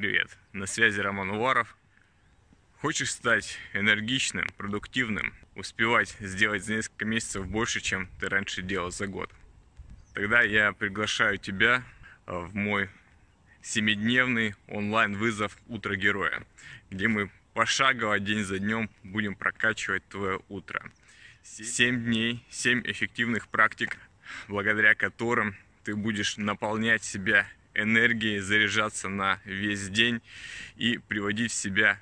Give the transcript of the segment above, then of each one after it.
Привет, на связи Роман Уваров. Хочешь стать энергичным, продуктивным, успевать сделать за несколько месяцев больше, чем ты раньше делал за год? Тогда я приглашаю тебя э, в мой семидневный онлайн-вызов «Утро героя», где мы пошагово день за днем будем прокачивать твое утро. Семь дней, семь эффективных практик, благодаря которым ты будешь наполнять себя энергией, заряжаться на весь день и приводить в себя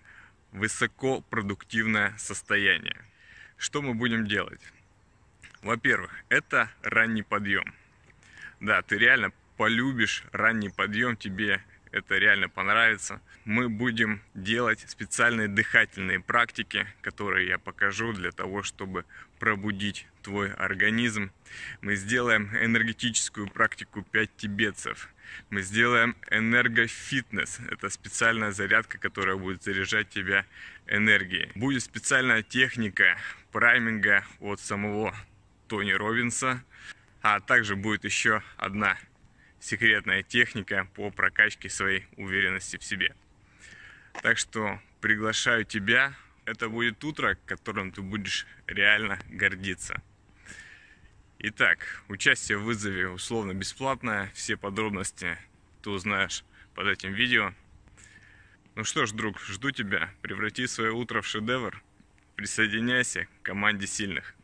высокопродуктивное состояние. Что мы будем делать? Во-первых, это ранний подъем. Да, ты реально полюбишь ранний подъем, тебе это реально понравится. Мы будем делать специальные дыхательные практики, которые я покажу для того, чтобы пробудить твой организм. Мы сделаем энергетическую практику 5 тибетцев. Мы сделаем энергофитнес. Это специальная зарядка, которая будет заряжать тебя энергией. Будет специальная техника прайминга от самого Тони Робинса. А также будет еще одна секретная техника по прокачке своей уверенности в себе. Так что приглашаю тебя. Это будет утро, которым ты будешь реально гордиться. Итак, участие в вызове условно бесплатное. Все подробности ты узнаешь под этим видео. Ну что ж, друг, жду тебя. Преврати свое утро в шедевр. Присоединяйся к команде сильных.